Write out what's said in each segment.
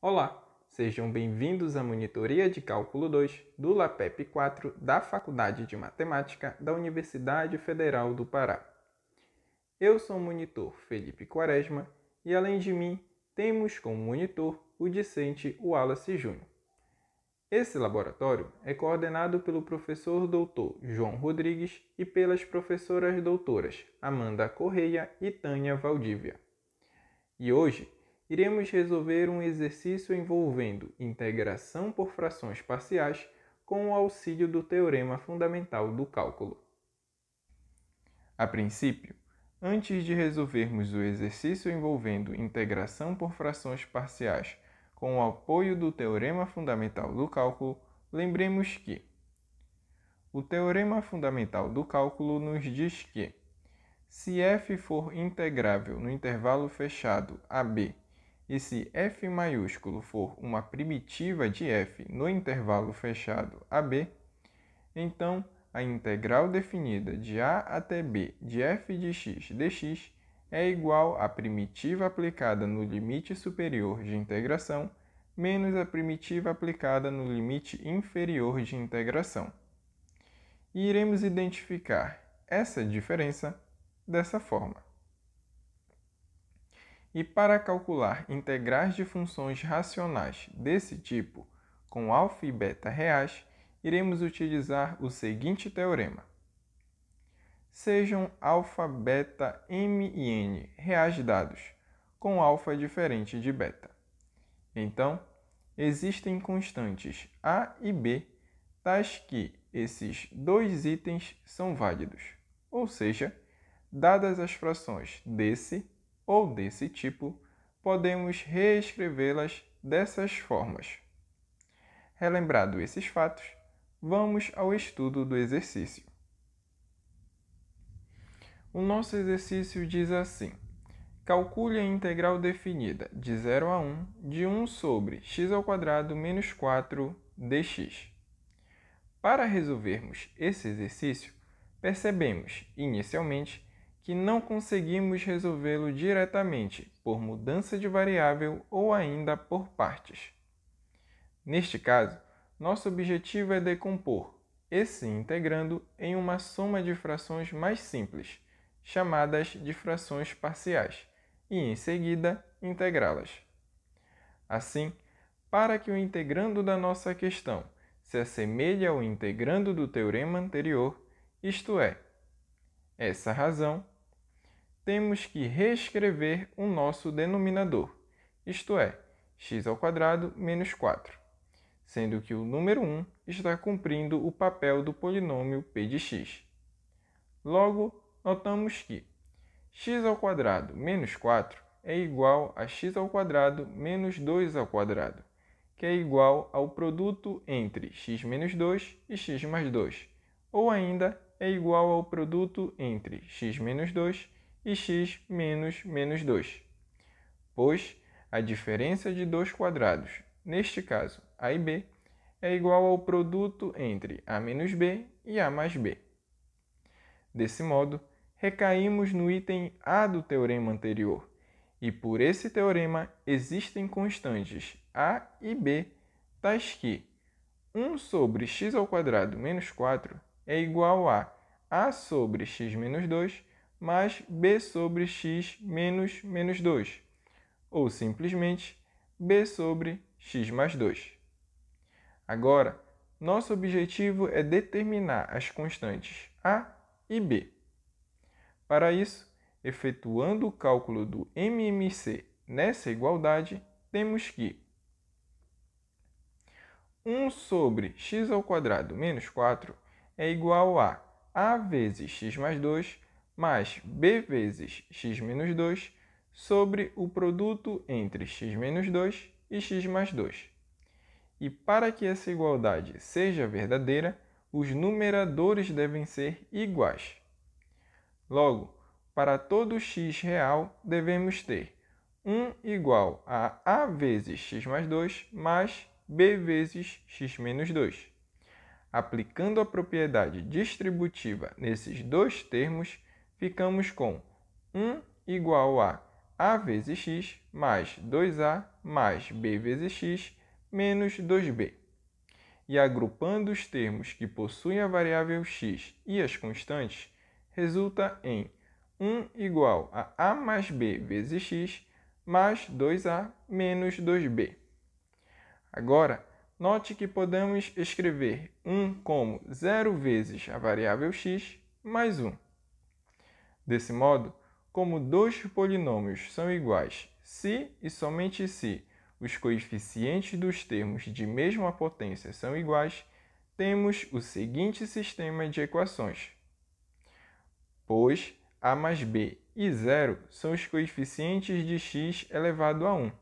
Olá, sejam bem-vindos à monitoria de cálculo 2 do LAPEP 4 da Faculdade de Matemática da Universidade Federal do Pará. Eu sou o monitor Felipe Quaresma e, além de mim, temos como monitor o discente Wallace Júnior. Esse laboratório é coordenado pelo professor doutor João Rodrigues e pelas professoras doutoras Amanda Correia e Tânia Valdívia. E hoje iremos resolver um exercício envolvendo integração por frações parciais com o auxílio do teorema fundamental do cálculo. A princípio, antes de resolvermos o exercício envolvendo integração por frações parciais com o apoio do teorema fundamental do cálculo, lembremos que o teorema fundamental do cálculo nos diz que se f for integrável no intervalo fechado AB e se f maiúsculo for uma primitiva de f no intervalo fechado AB, então a integral definida de a até b de f de x dx é igual à primitiva aplicada no limite superior de integração menos a primitiva aplicada no limite inferior de integração. E iremos identificar essa diferença dessa forma. E para calcular integrais de funções racionais desse tipo com alfa e beta reais, iremos utilizar o seguinte teorema. Sejam alfa, beta, m e n reais dados, com alfa diferente de beta. Então, existem constantes a e b tais que esses dois itens são válidos, ou seja, dadas as frações desse ou desse tipo, podemos reescrevê-las dessas formas. Relembrado esses fatos, vamos ao estudo do exercício. O nosso exercício diz assim: calcule a integral definida de 0 a 1 de 1 sobre x ao quadrado menos 4 dx. Para resolvermos esse exercício, percebemos, inicialmente, que não conseguimos resolvê-lo diretamente, por mudança de variável ou ainda por partes. Neste caso, nosso objetivo é decompor esse integrando em uma soma de frações mais simples, chamadas de frações parciais, e em seguida integrá-las. Assim, para que o integrando da nossa questão se assemelhe ao integrando do teorema anterior, isto é, essa razão temos que reescrever o nosso denominador, isto é, x ao quadrado menos 4, sendo que o número 1 está cumprindo o papel do polinômio p de x. Logo, notamos que x ao quadrado menos 4 é igual a x ao quadrado menos 2 ao quadrado, que é igual ao produto entre x menos 2 e x mais 2, ou ainda é igual ao produto entre x menos 2 e x menos menos 2, pois a diferença de dois quadrados, neste caso a e b, é igual ao produto entre a menos b e a mais b. Desse modo, recaímos no item a do teorema anterior, e por esse teorema existem constantes a e b tais que 1 sobre x ao quadrado menos 4 é igual a a sobre x menos 2 mais b sobre x menos menos 2, ou simplesmente b sobre x mais 2. Agora, nosso objetivo é determinar as constantes a e b. Para isso, efetuando o cálculo do MMC nessa igualdade, temos que 1 sobre x ao quadrado menos 4 é igual a a vezes x mais 2 mais b vezes x menos 2 sobre o produto entre x menos 2 e x mais 2. E para que essa igualdade seja verdadeira, os numeradores devem ser iguais. Logo, para todo x real, devemos ter 1 igual a a vezes x mais 2 mais b vezes x menos 2. Aplicando a propriedade distributiva nesses dois termos, ficamos com 1 igual a a vezes x mais 2a mais b vezes x menos 2b. E agrupando os termos que possuem a variável x e as constantes, resulta em 1 igual a a mais b vezes x mais 2a menos 2b. Agora, note que podemos escrever 1 como 0 vezes a variável x mais 1. Desse modo, como dois polinômios são iguais se e somente se os coeficientes dos termos de mesma potência são iguais, temos o seguinte sistema de equações. Pois a mais b e zero são os coeficientes de x elevado a 1,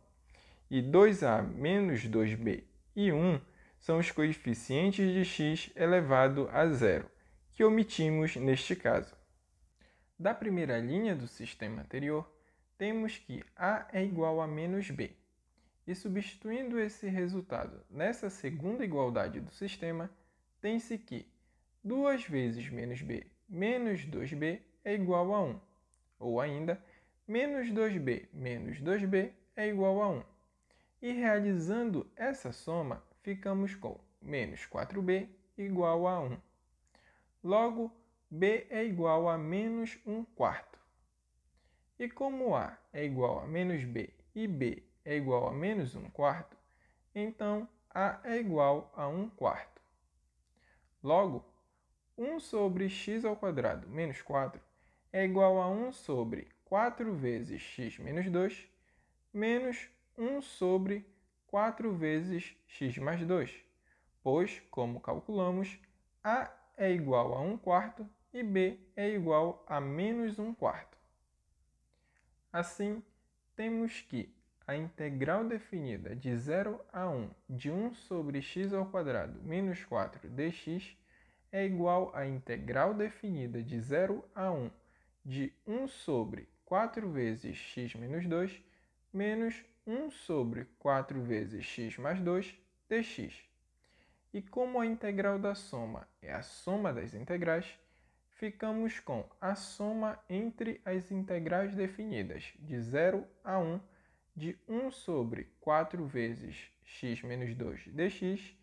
e 2a menos 2b e 1 são os coeficientes de x elevado a zero, que omitimos neste caso. Da primeira linha do sistema anterior, temos que A é igual a menos B. E substituindo esse resultado nessa segunda igualdade do sistema, tem-se que 2 vezes menos B menos 2B é igual a 1. Ou ainda, menos 2B menos 2B é igual a 1. E realizando essa soma, ficamos com menos 4B igual a 1. Logo, b é igual a menos 1 quarto. E como a é igual a menos b e b é igual a menos 1 quarto, então a é igual a 1 quarto. Logo, 1 sobre x ao quadrado menos 4 é igual a 1 sobre 4 vezes x menos 2 menos 1 sobre 4 vezes x mais 2, pois, como calculamos, a é igual a 1 quarto e b é igual a menos 1 quarto. Assim, temos que a integral definida de 0 a 1 de 1 sobre x ao quadrado menos 4 dx é igual à integral definida de 0 a 1 de 1 sobre 4 vezes x menos 2 menos 1 sobre 4 vezes x mais 2 dx. E como a integral da soma é a soma das integrais, ficamos com a soma entre as integrais definidas de 0 a 1 de 1 sobre 4 vezes x menos 2 dx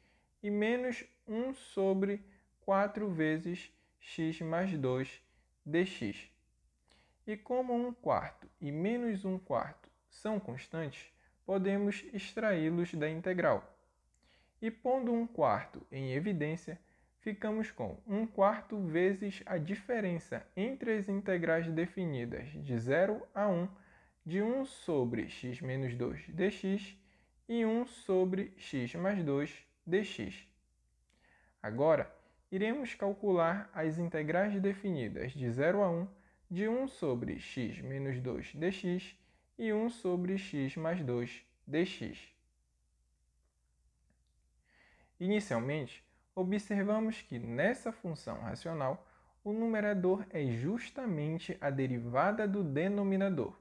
e menos 1 sobre 4 vezes x mais 2 dx. E como 1 quarto e menos 1 quarto são constantes, podemos extraí-los da integral. E pondo 1 quarto em evidência, ficamos com 1 quarto vezes a diferença entre as integrais definidas de 0 a 1 de 1 sobre x menos 2 dx e 1 sobre x mais 2 dx. Agora, iremos calcular as integrais definidas de 0 a 1 de 1 sobre x menos 2 dx e 1 sobre x mais 2 dx. Inicialmente, observamos que nessa função racional, o numerador é justamente a derivada do denominador.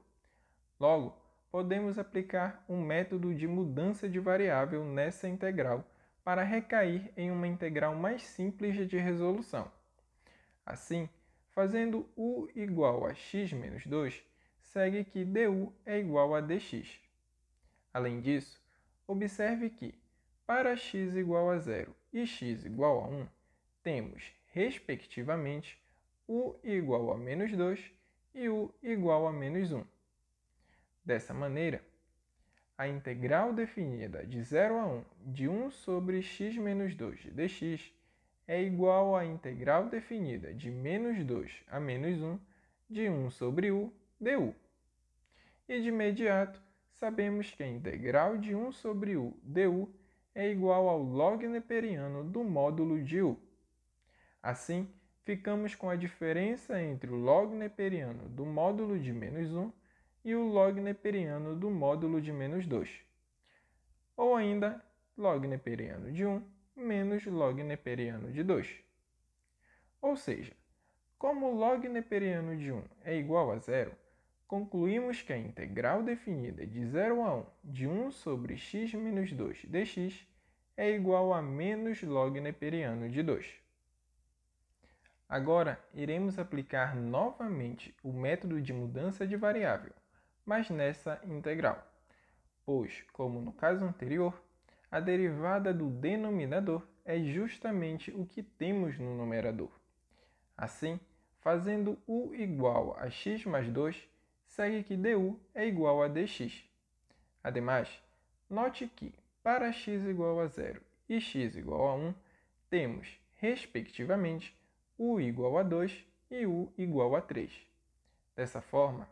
Logo, podemos aplicar um método de mudança de variável nessa integral para recair em uma integral mais simples de resolução. Assim, fazendo u igual a x menos 2, segue que du é igual a dx. Além disso, observe que para x igual a 0 e x igual a 1, temos, respectivamente, u igual a menos 2 e u igual a menos 1. Dessa maneira, a integral definida de 0 a 1 de 1 sobre x menos 2 dx é igual à integral definida de menos 2 a menos 1 de 1 sobre u du. E de imediato, sabemos que a integral de 1 sobre u du é igual ao log neperiano do módulo de U. Assim, ficamos com a diferença entre o log neperiano do módulo de menos 1 e o log neperiano do módulo de menos 2. Ou ainda, log neperiano de 1 menos log neperiano de 2. Ou seja, como o log neperiano de 1 é igual a zero, Concluímos que a integral definida de 0 a 1 de 1 sobre x menos 2 dx é igual a menos log neperiano de 2. Agora, iremos aplicar novamente o método de mudança de variável, mas nessa integral, pois, como no caso anterior, a derivada do denominador é justamente o que temos no numerador. Assim, fazendo u igual a x mais 2, segue que du é igual a dx. Ademais, note que para x igual a 0 e x igual a 1, temos, respectivamente, u igual a 2 e u igual a 3. Dessa forma,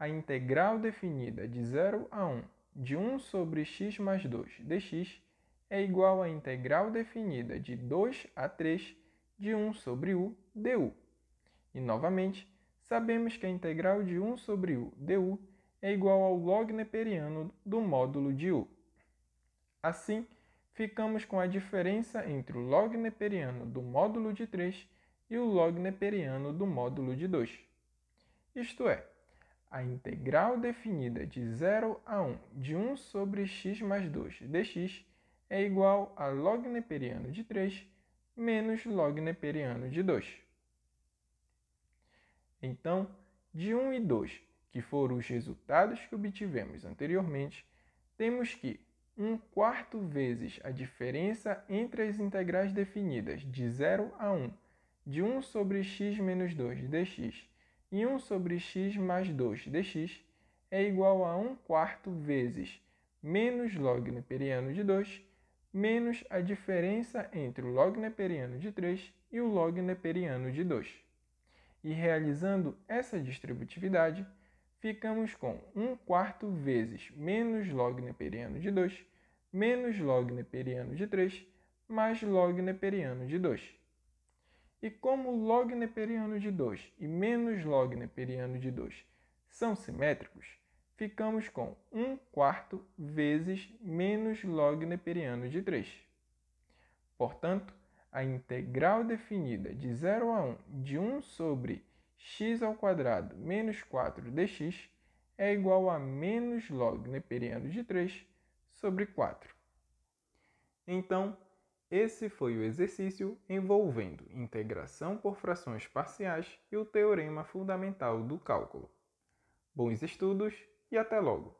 a integral definida de 0 a 1 de 1 sobre x mais 2 dx é igual à integral definida de 2 a 3 de 1 sobre u du. E, novamente, sabemos que a integral de 1 sobre u du é igual ao log neperiano do módulo de u. Assim, ficamos com a diferença entre o log neperiano do módulo de 3 e o log neperiano do módulo de 2. Isto é, a integral definida de 0 a 1 de 1 sobre x mais 2 dx é igual a log neperiano de 3 menos log neperiano de 2. Então, de 1 e 2, que foram os resultados que obtivemos anteriormente, temos que 1 quarto vezes a diferença entre as integrais definidas de 0 a 1, de 1 sobre x menos 2 dx e 1 sobre x mais 2 dx, é igual a 1 quarto vezes menos log neperiano de 2, menos a diferença entre o log neperiano de 3 e o log neperiano de 2. E realizando essa distributividade, ficamos com 1 quarto vezes menos log neperiano de 2, menos log neperiano de 3, mais log neperiano de 2. E como log neperiano de 2 e menos log neperiano de 2 são simétricos, ficamos com 1 quarto vezes menos log neperiano de 3. Portanto, a integral definida de 0 a 1 de 1 sobre x ao quadrado menos 4 dx é igual a menos log neperiano de 3 sobre 4. Então, esse foi o exercício envolvendo integração por frações parciais e o teorema fundamental do cálculo. Bons estudos e até logo!